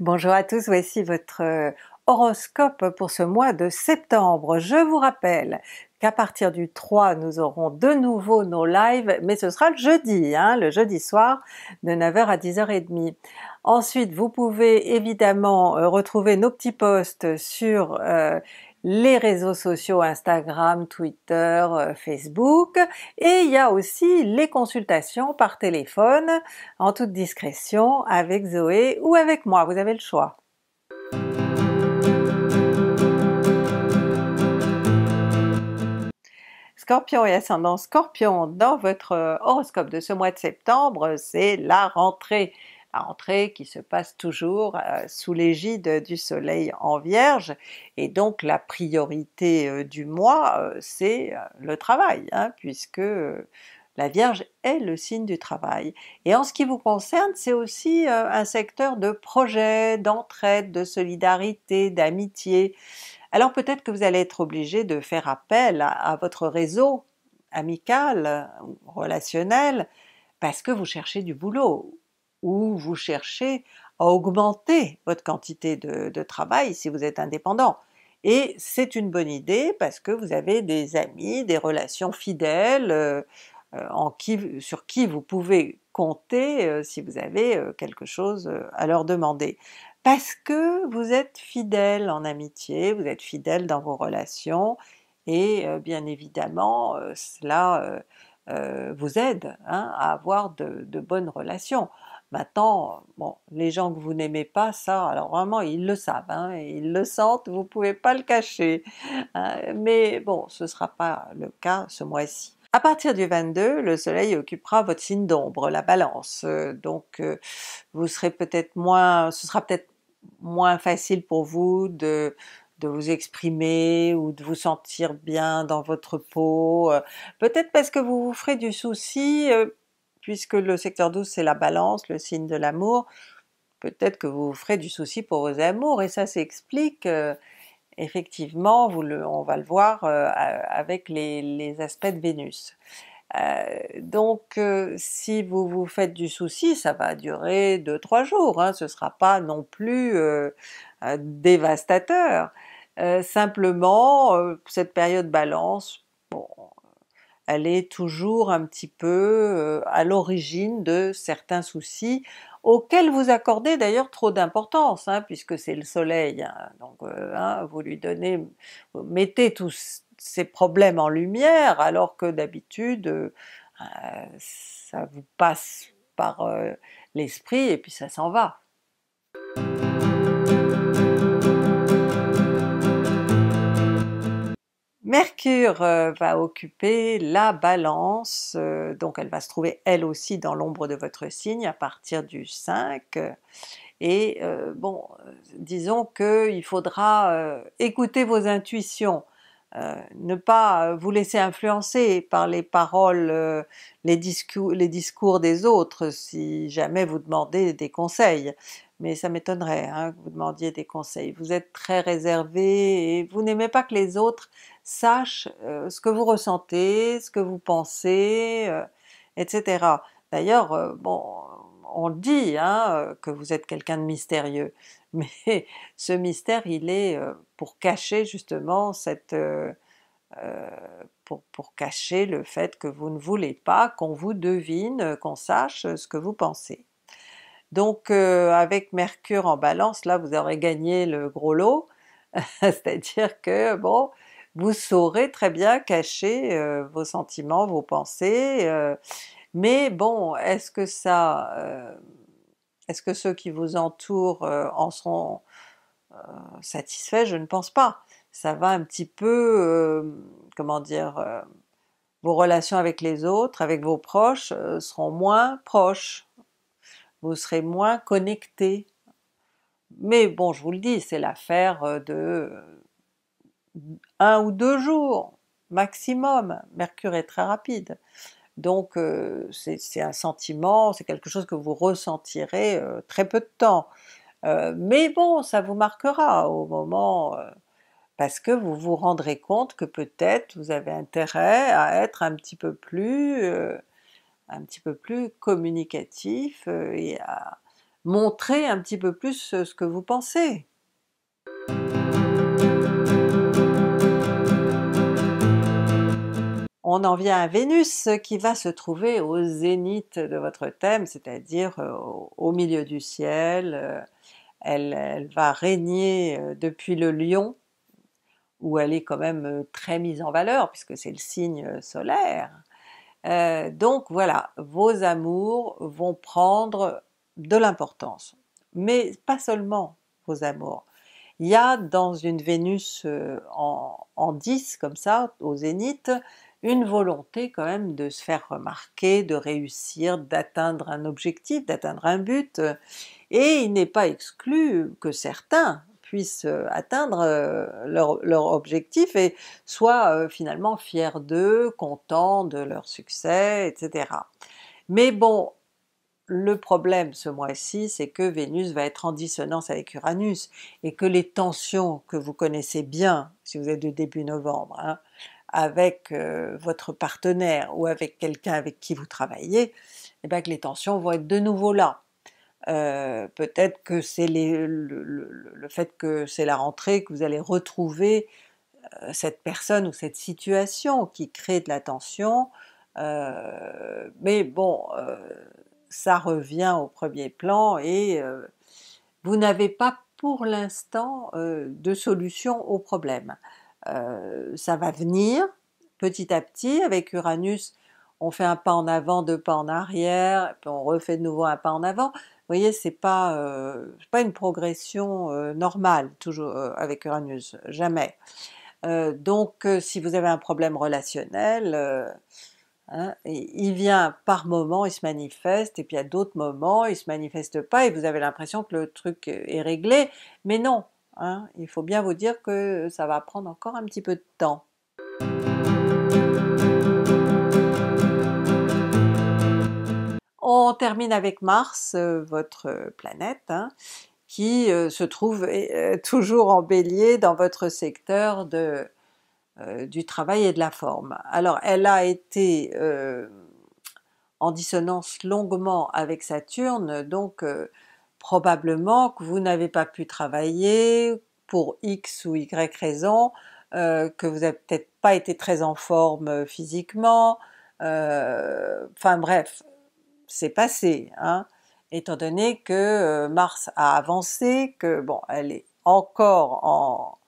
Bonjour à tous, voici votre euh, horoscope pour ce mois de septembre. Je vous rappelle qu'à partir du 3 nous aurons de nouveau nos lives, mais ce sera le jeudi, hein, le jeudi soir de 9h à 10h30. Ensuite vous pouvez évidemment euh, retrouver nos petits posts sur euh, les réseaux sociaux Instagram, Twitter, euh, Facebook et il y a aussi les consultations par téléphone en toute discrétion avec Zoé ou avec moi, vous avez le choix. Scorpion et ascendant Scorpion, dans votre euh, horoscope de ce mois de septembre, c'est la rentrée à entrer qui se passe toujours euh, sous l'égide du soleil en vierge et donc la priorité euh, du mois euh, c'est le travail hein, puisque la Vierge est le signe du travail. Et en ce qui vous concerne, c'est aussi un secteur de projet, d'entraide, de solidarité, d'amitié. Alors peut-être que vous allez être obligé de faire appel à, à votre réseau amical, relationnel, parce que vous cherchez du boulot où vous cherchez à augmenter votre quantité de, travail si vous êtes indépendant. Et c'est une bonne idée parce que vous avez des amis, des relations fidèles, euh, euh, en qui, sur qui vous pouvez compter euh, si vous avez quelque chose à leur demander. Parce que vous êtes fidèle en amitié, vous êtes fidèle dans vos relations, et bien évidemment cela vous aide hein, à avoir de bonnes relations. Maintenant, bah, bon, les gens que vous n'aimez pas, ça, alors vraiment, ils le savent, hein, ils le sentent, vous ne pouvez pas le cacher. Hein, mais bon, ce sera pas le cas ce mois-ci. À partir du 22, le soleil occupera votre signe d'ombre, la balance, euh, donc euh, vous serez peut-être moins, ce sera peut-être moins facile pour vous de, de vous exprimer ou de vous sentir bien dans votre peau, euh, peut-être parce que vous vous ferez du souci puisque le secteur 12 c'est la balance, le signe de l'amour, peut-être que vous ferez du souci pour vos amours, et ça s'explique, euh, effectivement, vous le, on va le voir euh, avec les, aspects de Vénus. Euh, donc si vous vous faites du souci, ça va durer 2-3 jours, hein. ce ne sera pas non plus dévastateur. simplement, cette période balance, bon, elle est toujours un petit peu euh, à l'origine de certains soucis auxquels vous accordez d'ailleurs trop d'importance, hein, puisque c'est le soleil, hein. donc euh, hein, vous lui donnez, mettez tous ces problèmes en lumière, alors que d'habitude euh, ça vous passe par l'esprit et puis ça s'en va. Mercure euh, va occuper la balance, euh, donc elle va se trouver elle aussi dans l'ombre de votre signe à partir du 5, et euh, bon, disons qu'il faudra écouter vos intuitions, ne pas vous laisser influencer par les paroles, les discours, des autres si jamais vous demandez des conseils, mais ça m'étonnerait hein, que vous demandiez des conseils. Vous êtes très réservé et vous n'aimez pas que les autres sache euh, ce que vous ressentez, ce que vous pensez, euh, etc. D'ailleurs, euh, bon, on dit hein, que vous êtes quelqu'un de mystérieux, mais ce mystère il est pour cacher justement cette... Pour, pour, cacher le fait que vous ne voulez pas qu'on vous devine, qu'on sache ce que vous pensez. Donc avec Mercure en Balance, là vous aurez gagné le gros lot, c'est-à-dire que bon, vous saurez très bien cacher euh, vos sentiments, vos pensées, euh. mais bon, est-ce que ça... Euh, est-ce que ceux qui vous entourent en seront satisfaits? Je ne pense pas. Ça va un petit peu, comment dire, vos relations avec les autres, avec vos proches, seront moins proches. Vous serez moins connectés. Mais bon, je vous le dis, c'est l'affaire de un ou deux jours maximum. Mercure est très rapide. Donc euh, c'est un sentiment, c'est quelque chose que vous ressentirez euh, très peu de temps. Euh, mais bon, ça vous marquera au moment, parce que vous vous rendrez compte que peut-être vous avez intérêt à être un petit peu plus, un petit peu plus communicatif et à montrer un petit peu plus ce que vous pensez. On en vient à Vénus qui va se trouver au zénith de votre thème, c'est-à-dire euh, au milieu du ciel. Elle, va régner euh, depuis le lion, où elle est quand même euh, très mise en valeur, puisque c'est le signe solaire. donc voilà, vos amours vont prendre de l'importance. Mais pas seulement vos amours. Il y a dans une Vénus en, en 10 comme ça, au zénith, une volonté quand même de se faire remarquer, de réussir, d'atteindre un objectif, d'atteindre un but, et il n'est pas exclu que certains puissent euh, atteindre euh, leur, objectif et soient euh, finalement fiers d'eux, contents de leur succès, etc. Mais bon, le problème ce mois-ci, c'est que Vénus va être en dissonance avec Uranus, et que les tensions que vous connaissez bien, si vous êtes de début novembre, hein, avec euh, votre partenaire ou avec quelqu'un avec qui vous travaillez, et eh bien que les tensions vont être de nouveau là. Euh, peut-être que c'est le, fait que c'est la rentrée que vous allez retrouver euh, cette personne ou cette situation qui crée de la tension, mais bon, ça revient au premier plan et vous n'avez pas pour l'instant de solution au problème. Euh, ça va venir petit à petit. Avec Uranus, on fait un pas en avant, deux pas en arrière, on refait de nouveau un pas en avant. Vous voyez, c'est pas, euh, pas une progression euh, normale toujours avec Uranus, jamais. donc si vous avez un problème relationnel, hein, il vient par moment, il se manifeste, et puis à d'autres moments, il se manifeste pas, et vous avez l'impression que le truc est réglé, mais non, Hein. Il faut bien vous dire que ça va prendre encore un petit peu de temps. On termine avec Mars, euh, votre planète, hein, qui euh, se trouve euh, toujours en bélier dans votre secteur de, du travail et de la forme. Alors elle a été en dissonance longuement avec Saturne, donc probablement que vous n'avez pas pu travailler pour x ou y raison, euh, que vous n'avez peut-être pas été très en forme euh, physiquement, euh, enfin bref, c'est passé, hein. étant donné que Mars a avancé, que bon, elle est encore en,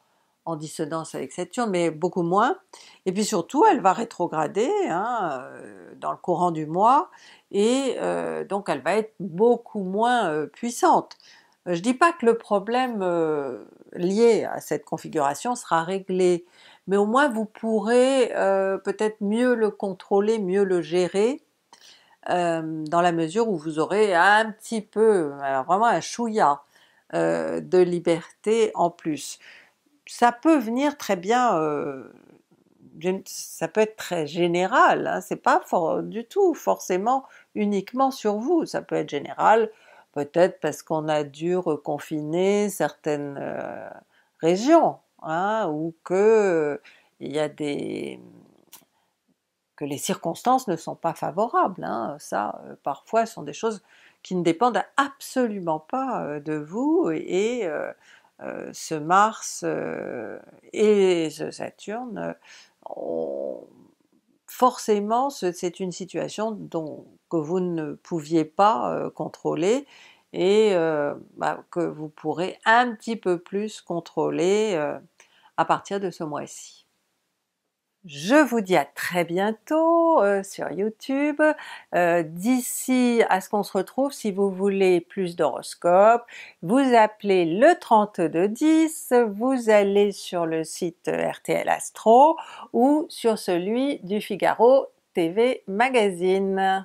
en dissonance avec Saturne, mais beaucoup moins, et puis surtout elle va rétrograder, hein, dans le courant du mois et euh, donc elle va être beaucoup moins euh, puissante. Je dis pas que le problème euh, lié à cette configuration sera réglé, mais au moins vous pourrez peut-être mieux le contrôler, mieux le gérer, dans la mesure où vous aurez un petit peu, vraiment un chouïa de liberté en plus. Ça peut venir très bien, ça peut être très général, hein, c'est pas du tout forcément uniquement sur vous, ça peut être général peut-être parce qu'on a dû reconfiner certaines euh, régions, hein, ou que euh, il y a des que les circonstances ne sont pas favorables, hein. ça euh, parfois sont des choses qui ne dépendent absolument pas de vous et ce Mars et ce Saturne forcément c'est une situation que vous ne pouviez pas euh, contrôler et euh, bah, que vous pourrez un petit peu plus contrôler euh, à partir de ce mois-ci. Je vous dis à très bientôt euh, sur YouTube. Euh, d'ici à ce qu'on se retrouve, si vous voulez plus d'horoscopes, vous appelez le 3210, vous allez sur le site RTL Astro ou sur celui du Figaro TV Magazine.